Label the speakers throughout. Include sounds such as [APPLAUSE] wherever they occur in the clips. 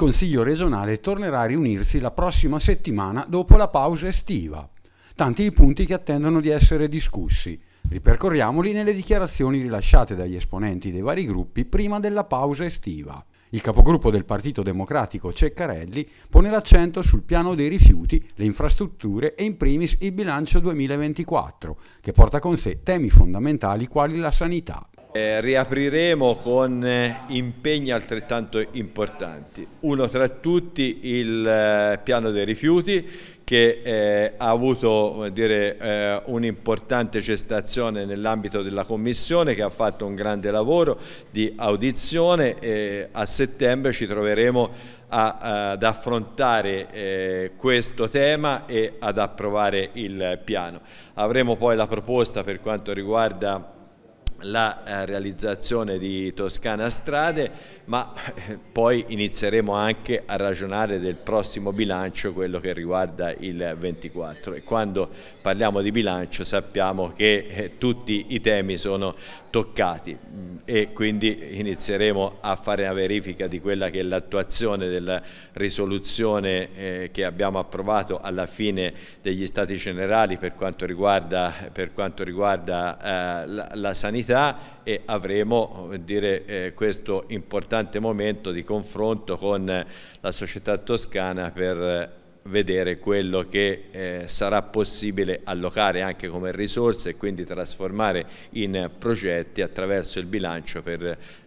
Speaker 1: Consiglio regionale tornerà a riunirsi la prossima settimana dopo la pausa estiva. Tanti i punti che attendono di essere discussi. Ripercorriamoli nelle dichiarazioni rilasciate dagli esponenti dei vari gruppi prima della pausa estiva. Il capogruppo del Partito Democratico Ceccarelli pone l'accento sul piano dei rifiuti, le infrastrutture e in primis il bilancio 2024, che porta con sé temi fondamentali quali la sanità.
Speaker 2: Eh, riapriremo con eh, impegni altrettanto importanti. Uno tra tutti il eh, piano dei rifiuti che eh, ha avuto eh, un'importante gestazione nell'ambito della Commissione che ha fatto un grande lavoro di audizione e a settembre ci troveremo a, ad affrontare eh, questo tema e ad approvare il piano. Avremo poi la proposta per quanto riguarda la eh, realizzazione di Toscana Strade ma eh, poi inizieremo anche a ragionare del prossimo bilancio, quello che riguarda il 24 e quando parliamo di bilancio sappiamo che eh, tutti i temi sono toccati e quindi inizieremo a fare una verifica di quella che è l'attuazione della risoluzione eh, che abbiamo approvato alla fine degli stati generali per quanto riguarda, per quanto riguarda la sanità e avremo eh, dire, eh, questo importante momento di confronto con eh, la società toscana per eh, vedere quello che eh, sarà possibile allocare anche come risorse e quindi trasformare in progetti attraverso il bilancio per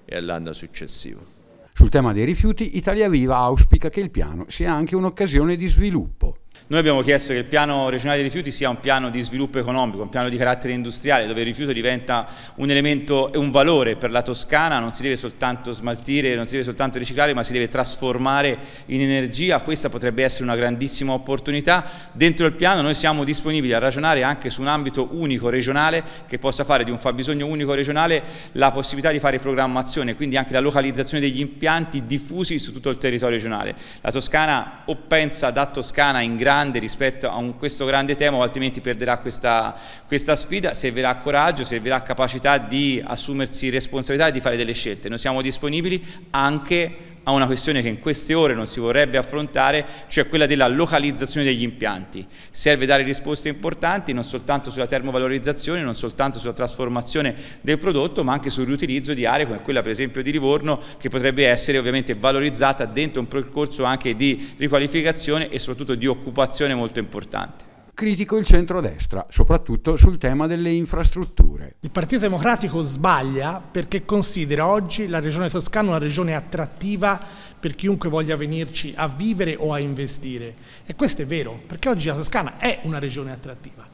Speaker 2: eh, l'anno successivo.
Speaker 1: Sul tema dei rifiuti, Italia Viva auspica che il piano sia anche un'occasione di sviluppo noi abbiamo
Speaker 3: chiesto che il piano regionale dei rifiuti sia un piano di sviluppo economico, un piano di carattere industriale, dove il rifiuto diventa un elemento e un valore per la Toscana, non si deve soltanto smaltire, non si deve soltanto riciclare, ma si deve trasformare in energia. Questa potrebbe essere una grandissima opportunità. Dentro il piano noi siamo disponibili a ragionare anche su un ambito unico regionale che possa fare di un fabbisogno unico regionale la possibilità di fare programmazione, quindi anche la localizzazione degli impianti diffusi su tutto il territorio regionale. La Toscana o pensa da Toscana in grado grande rispetto a un, questo grande tema o altrimenti perderà questa, questa sfida, servirà coraggio, servirà capacità di assumersi responsabilità e di fare delle scelte. Noi siamo disponibili anche a una questione che in queste ore non si vorrebbe affrontare, cioè quella della localizzazione degli impianti. Serve dare risposte importanti non soltanto sulla termovalorizzazione, non soltanto sulla trasformazione del prodotto, ma anche sul riutilizzo di aree come quella per esempio di Livorno che potrebbe essere ovviamente valorizzata dentro un percorso anche di riqualificazione e soprattutto di occupazione molto
Speaker 4: importante critico il centrodestra, soprattutto sul tema delle infrastrutture. Il Partito Democratico sbaglia perché considera oggi la regione toscana una regione attrattiva per chiunque voglia venirci a vivere o a investire. E questo è vero, perché oggi la Toscana è una regione attrattiva.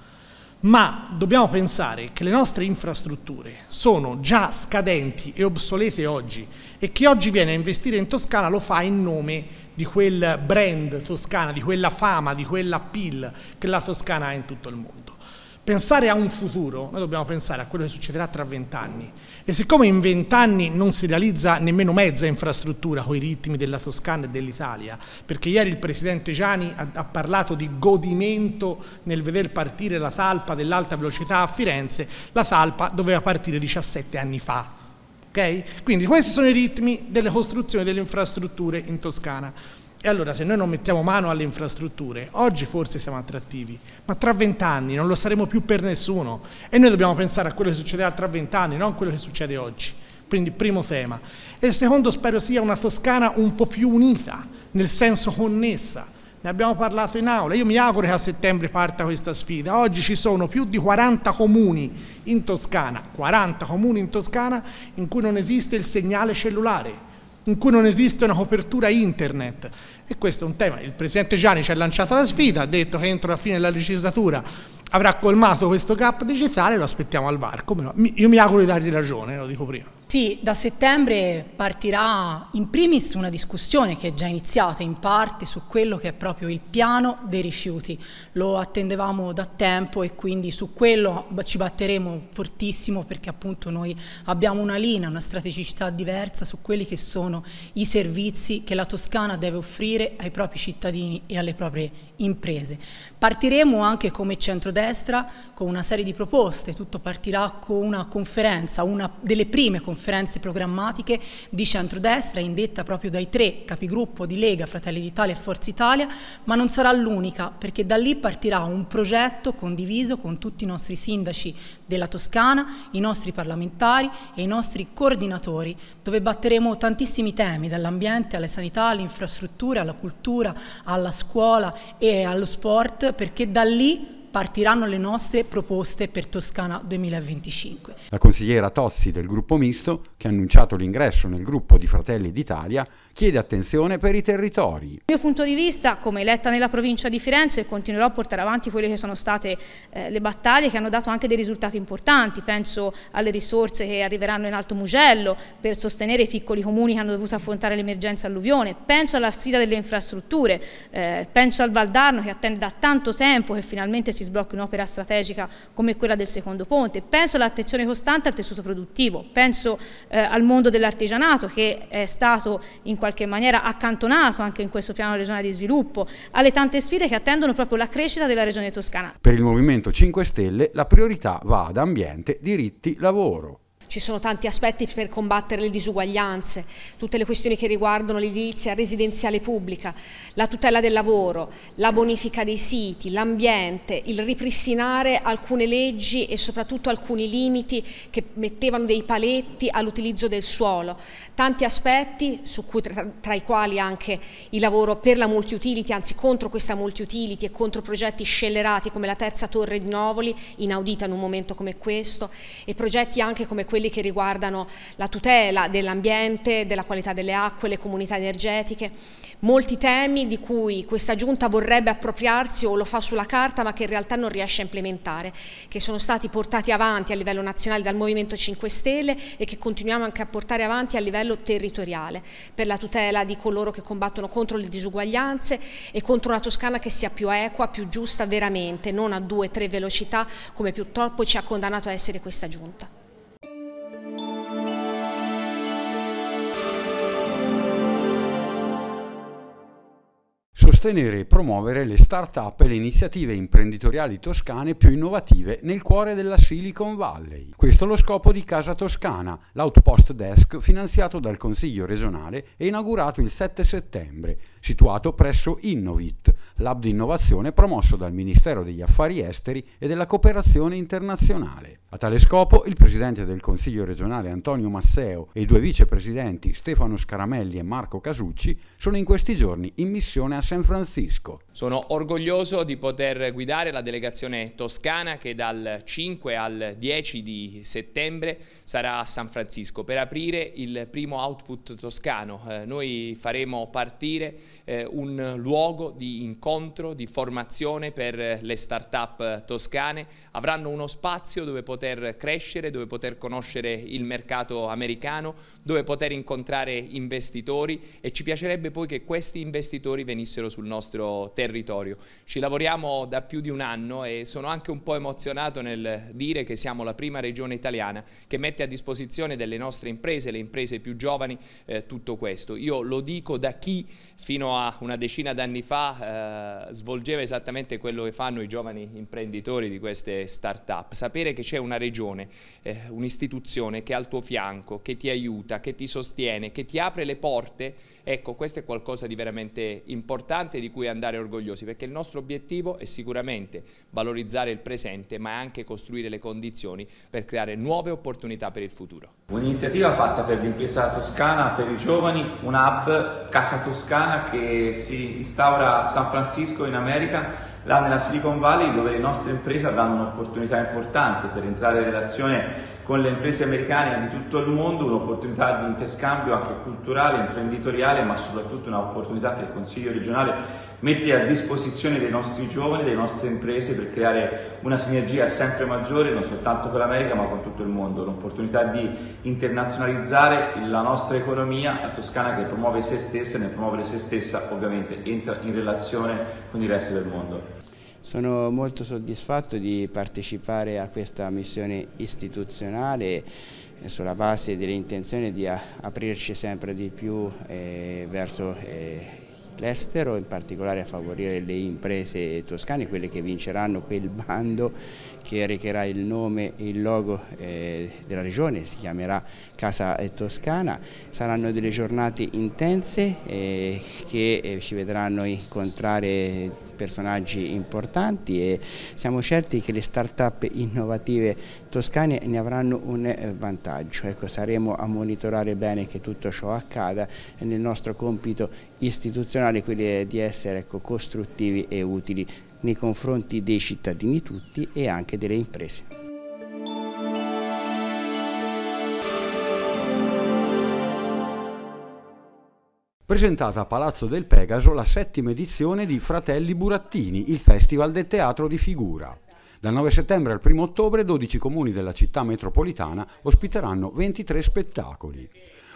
Speaker 4: Ma dobbiamo pensare che le nostre infrastrutture sono già scadenti e obsolete oggi e chi oggi viene a investire in Toscana lo fa in nome di quel brand toscana, di quella fama, di quell'appeal che la Toscana ha in tutto il mondo. Pensare a un futuro, noi dobbiamo pensare a quello che succederà tra vent'anni. E siccome in vent'anni non si realizza nemmeno mezza infrastruttura con i ritmi della Toscana e dell'Italia, perché ieri il presidente Gianni ha, ha, parlato di godimento nel veder partire la talpa dell'alta velocità a Firenze, la talpa doveva partire 17 anni fa Okay? Quindi questi sono i ritmi delle costruzioni delle infrastrutture in Toscana. E allora se noi non mettiamo mano alle infrastrutture, oggi forse siamo attrattivi, ma tra vent'anni non lo saremo più per nessuno. E noi dobbiamo pensare a quello che succederà tra vent'anni, non a quello che succede oggi. Quindi primo tema. E il secondo spero sia una Toscana un po' più unita, nel senso connessa ne abbiamo parlato in aula, io mi auguro che a settembre parta questa sfida, oggi ci sono più di 40 comuni in Toscana, 40 comuni in Toscana in cui non esiste il segnale cellulare, in cui non esiste una copertura internet, e questo è un tema. Il Presidente Gianni ci ha lanciato la sfida, ha detto che entro la fine della legislatura avrà colmato questo gap digitale, lo aspettiamo al VAR. No? Io mi auguro di dargli ragione, lo dico prima.
Speaker 5: Sì, da settembre partirà in primis una discussione che è già iniziata in parte su quello che è proprio il piano dei rifiuti. Lo attendevamo da tempo e quindi su quello ci batteremo fortissimo perché appunto noi abbiamo una linea, una strategicità diversa su quelli che sono i servizi che la Toscana deve offrire garantire ai propri cittadini e alle proprie imprese. Partiremo anche come centrodestra con una serie di proposte, tutto partirà con una conferenza, una delle prime conferenze programmatiche di centrodestra indetta proprio dai tre capigruppo di Lega, Fratelli d'Italia e Forza Italia, ma non sarà l'unica perché da lì partirà un progetto condiviso con tutti i nostri sindaci della Toscana, i nostri parlamentari e i nostri coordinatori dove batteremo tantissimi temi dall'ambiente alla sanità, all'infrastruttura, alla cultura, alla scuola e allo sport, perché da lì partiranno le nostre proposte per Toscana 2025.
Speaker 1: La consigliera Tossi del gruppo misto, che ha annunciato l'ingresso nel gruppo di Fratelli d'Italia, chiede attenzione per i territori. Dal
Speaker 6: mio punto di vista, come eletta nella provincia di Firenze, continuerò a portare avanti quelle che sono state eh, le battaglie che hanno dato anche dei risultati importanti. Penso alle risorse che arriveranno in Alto Mugello per sostenere i piccoli comuni che hanno dovuto affrontare l'emergenza alluvione. Penso alla sfida delle infrastrutture, eh, penso al Valdarno che attende da tanto tempo che finalmente si si sblocchi un'opera strategica come quella del secondo ponte, penso all'attenzione costante al tessuto produttivo, penso eh, al mondo dell'artigianato che è stato in qualche maniera accantonato anche in questo piano regionale di sviluppo, alle tante sfide che attendono proprio la crescita della regione toscana.
Speaker 1: Per il Movimento 5 Stelle la priorità va ad ambiente, diritti, lavoro
Speaker 6: ci sono tanti aspetti per combattere le disuguaglianze, tutte le questioni che riguardano l'edilizia residenziale pubblica, la tutela del lavoro, la bonifica dei siti, l'ambiente, il ripristinare alcune leggi e soprattutto alcuni limiti che mettevano dei paletti all'utilizzo del suolo, tanti aspetti cui, tra, tra i quali anche il lavoro per la multiutility, anzi contro questa multiutility e contro progetti scellerati come la terza torre di Novoli, inaudita in un momento come questo, e progetti anche come quello quelli che riguardano la tutela dell'ambiente, della qualità delle acque, le comunità energetiche, molti temi di cui questa giunta vorrebbe appropriarsi o lo fa sulla carta ma che in realtà non riesce a implementare, che sono stati portati avanti a livello nazionale dal Movimento 5 Stelle e che continuiamo anche a portare avanti a livello territoriale per la tutela di coloro che combattono contro le disuguaglianze e contro una Toscana che sia più equa, più giusta veramente, non a due o tre velocità come purtroppo ci ha condannato a essere questa giunta.
Speaker 1: sostenere e promuovere le start-up e le iniziative imprenditoriali toscane più innovative nel cuore della Silicon Valley. Questo è lo scopo di Casa Toscana, l'outpost desk finanziato dal Consiglio regionale e inaugurato il 7 settembre situato presso Innovit, l'hub di innovazione promosso dal Ministero degli Affari Esteri e della Cooperazione Internazionale. A tale scopo il Presidente del Consiglio regionale Antonio Masseo e i due vicepresidenti Stefano Scaramelli e Marco Casucci sono in questi giorni in missione a San Francisco.
Speaker 7: Sono orgoglioso di poter guidare la delegazione toscana che dal 5 al 10 di settembre sarà a San Francisco per aprire il primo output toscano. Eh, noi faremo partire eh, un luogo di incontro, di formazione per le start-up toscane. Avranno uno spazio dove poter crescere, dove poter conoscere il mercato americano, dove poter incontrare investitori e ci piacerebbe poi che questi investitori venissero sul nostro territorio territorio. Ci lavoriamo da più di un anno e sono anche un po' emozionato nel dire che siamo la prima regione italiana che mette a disposizione delle nostre imprese, le imprese più giovani, eh, tutto questo. Io lo dico da chi fino a una decina d'anni fa eh, svolgeva esattamente quello che fanno i giovani imprenditori di queste start-up. Sapere che c'è una regione, eh, un'istituzione che è al tuo fianco, che ti aiuta, che ti sostiene, che ti apre le porte, ecco, questo è qualcosa di veramente importante di cui andare orgoglioso orgogliosi perché il nostro obiettivo è sicuramente valorizzare il presente ma anche costruire le condizioni per creare nuove opportunità per il futuro.
Speaker 3: Un'iniziativa fatta per l'impresa toscana, per i giovani, un'app Casa Toscana che si instaura a San Francisco in America là nella Silicon Valley dove le nostre imprese avranno un'opportunità importante per entrare in relazione con le imprese americane di tutto il mondo, un'opportunità di interscambio anche culturale, imprenditoriale, ma soprattutto un'opportunità che il Consiglio regionale mette a disposizione dei nostri giovani, delle nostre imprese per creare una sinergia sempre maggiore non soltanto con l'America ma con tutto il mondo, l'opportunità di internazionalizzare la nostra economia la Toscana che promuove se stessa e nel promuovere se stessa ovviamente entra in relazione con il resto del mondo. Sono molto soddisfatto di partecipare a questa missione istituzionale eh, sulla base dell'intenzione di aprirci sempre di più eh, verso eh, l'estero, in particolare a favorire le imprese toscane, quelle che vinceranno quel bando che recherà il nome e il logo eh, della regione, si chiamerà Casa eh, Toscana. Saranno delle giornate intense eh, che ci vedranno incontrare personaggi importanti e siamo certi che le start-up innovative toscane ne avranno un eh, vantaggio. Ecco, saremo a monitorare bene che tutto ciò accada e nel nostro compito istituzionale quello è di essere ecco, costruttivi e utili nei confronti dei cittadini tutti e anche delle imprese.
Speaker 1: presentata a Palazzo del Pegaso la settima edizione di Fratelli Burattini, il Festival del Teatro di Figura. Dal 9 settembre al 1 ottobre 12 comuni della città metropolitana ospiteranno 23 spettacoli.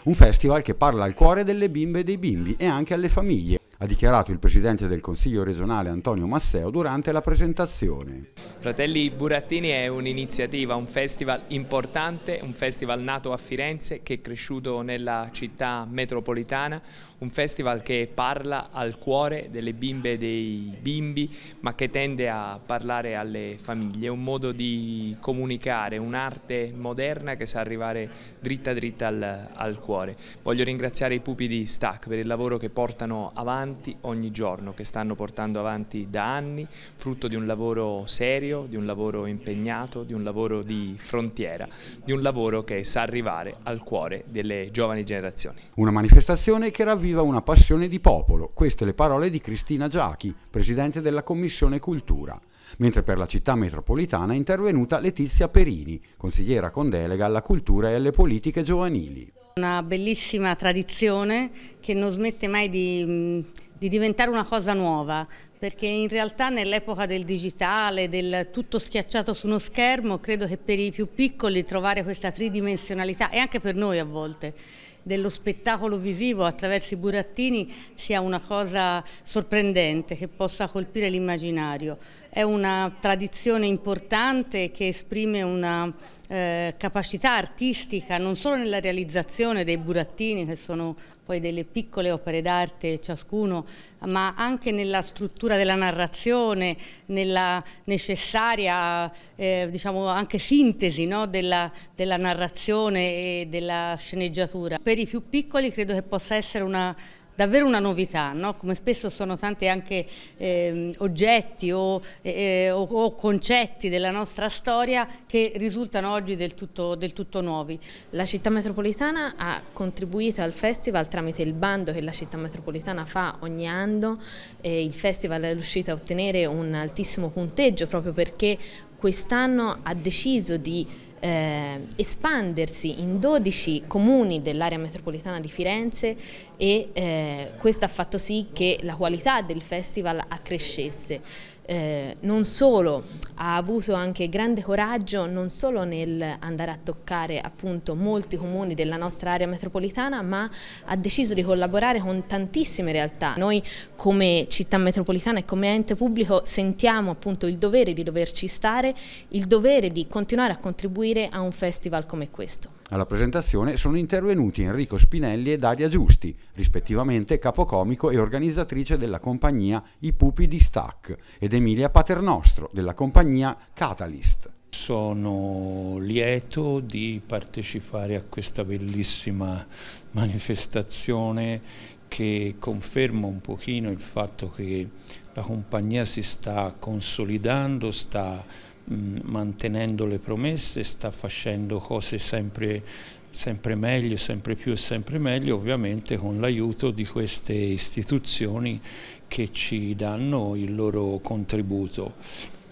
Speaker 1: Un festival che parla al cuore delle bimbe e dei bimbi e anche alle famiglie, ha dichiarato il Presidente del Consiglio regionale Antonio Masseo durante la presentazione.
Speaker 7: Fratelli Burattini è un'iniziativa, un festival importante, un festival nato a Firenze che è cresciuto nella città metropolitana, un festival che parla al cuore delle bimbe e dei bimbi, ma che tende a parlare alle famiglie, è un modo di comunicare, un'arte moderna che sa arrivare dritta dritta al, al cuore. Voglio ringraziare i pupi di Stack per il lavoro che portano avanti ogni giorno, che stanno portando avanti da anni, frutto di un lavoro serio, di un lavoro impegnato, di un lavoro di frontiera, di un lavoro che sa arrivare al cuore delle giovani generazioni.
Speaker 1: Una manifestazione che ravviva viva una passione di popolo. Queste le parole di Cristina Giachi, presidente della Commissione Cultura. Mentre per la città metropolitana è intervenuta Letizia Perini, consigliera con delega alla cultura e alle politiche giovanili.
Speaker 8: Una bellissima tradizione che non smette mai di, di diventare una cosa nuova, perché in realtà nell'epoca del digitale, del tutto schiacciato su uno schermo, credo che per i più piccoli trovare questa tridimensionalità, e anche per noi a volte, dello spettacolo visivo attraverso i burattini sia una cosa sorprendente che possa colpire l'immaginario. È una tradizione importante che esprime una eh, capacità artistica non solo nella realizzazione dei burattini che sono poi delle piccole opere d'arte ciascuno, ma anche nella struttura della narrazione, nella necessaria eh, diciamo anche sintesi no, della, della narrazione e della sceneggiatura. Per i più piccoli credo che possa essere una davvero una novità, no? come spesso sono tanti anche eh, oggetti o, eh, eh, o, o, concetti della nostra storia che risultano oggi del tutto, del tutto,
Speaker 6: nuovi. La città metropolitana ha contribuito al festival tramite il bando che la città metropolitana fa ogni anno, eh, il festival è riuscito a ottenere un altissimo punteggio proprio perché quest'anno ha deciso di eh, espandersi in 12 comuni dell'area metropolitana di Firenze e eh, questo ha fatto sì che la qualità del festival accrescesse. Eh, non solo ha avuto anche grande coraggio non solo nel andare a toccare appunto molti comuni della nostra area metropolitana ma ha deciso di collaborare con tantissime realtà. Noi come città metropolitana e come ente pubblico sentiamo appunto il dovere di doverci stare, il dovere di continuare a contribuire a un festival come
Speaker 1: questo. Alla presentazione sono intervenuti Enrico Spinelli e Daria Giusti, rispettivamente capocomico e organizzatrice della compagnia I Pupi di Stack ed Emilia Paternostro della compagnia Catalyst. Sono lieto di
Speaker 3: partecipare a questa bellissima manifestazione che conferma un pochino il fatto che la compagnia si sta consolidando, sta Mm, mantenendo le promesse, sta facendo cose sempre, sempre meglio, sempre più e sempre meglio, ovviamente con l'aiuto di queste istituzioni che ci danno il loro contributo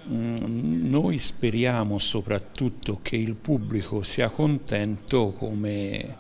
Speaker 3: mm, noi speriamo soprattutto che il pubblico sia contento come,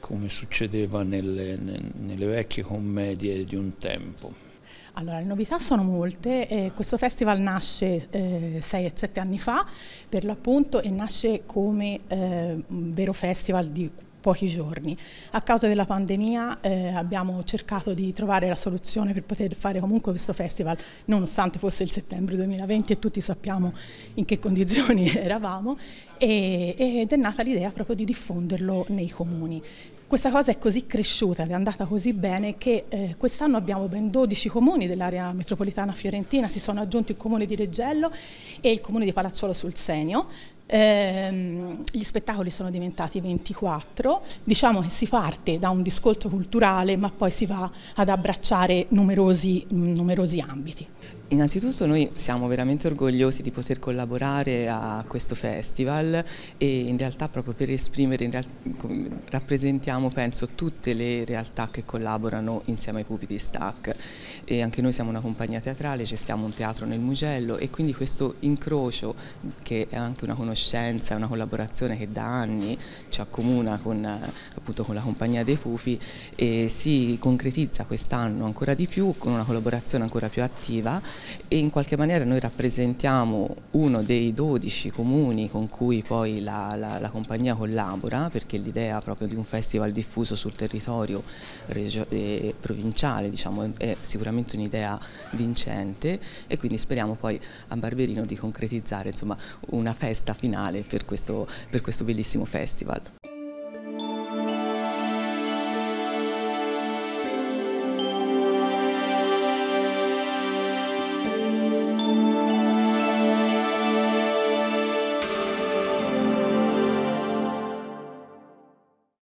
Speaker 3: come succedeva nelle, nelle vecchie commedie di un tempo.
Speaker 5: Allora, le novità sono molte, eh, questo festival nasce 6 eh, e 7 anni fa per l'appunto e nasce come eh, un vero festival di pochi giorni. A causa della pandemia eh, abbiamo cercato di trovare la soluzione per poter fare comunque questo festival, nonostante fosse il settembre 2020 e tutti sappiamo in che condizioni [LAUGHS] eravamo, e, ed è nata l'idea proprio di diffonderlo nei comuni. Questa cosa è così cresciuta ed è andata così bene che eh, quest'anno abbiamo ben 12 comuni dell'area metropolitana fiorentina, si sono aggiunti il comune di Reggello e il comune di Palazzuolo sul Senio, eh, gli spettacoli sono diventati 24, diciamo che si parte da un discorso culturale ma poi si va ad abbracciare numerosi, numerosi ambiti.
Speaker 9: Innanzitutto noi siamo veramente orgogliosi di poter collaborare a questo festival e in realtà proprio per esprimere, realtà, rappresentiamo penso tutte le realtà che collaborano insieme ai pupi di Stack e anche noi siamo una compagnia teatrale, gestiamo un teatro nel Mugello e quindi questo incrocio che è anche una conoscenza, una collaborazione che da anni ci accomuna con, appunto, con la compagnia dei pupi e si concretizza quest'anno ancora di più con una collaborazione ancora più attiva e in qualche maniera noi rappresentiamo uno dei 12 comuni con cui poi la, la, la compagnia collabora perché l'idea proprio di un festival diffuso sul territorio eh, provinciale diciamo, è sicuramente un'idea vincente e quindi speriamo poi a Barberino di concretizzare insomma, una festa finale per questo, per questo bellissimo festival.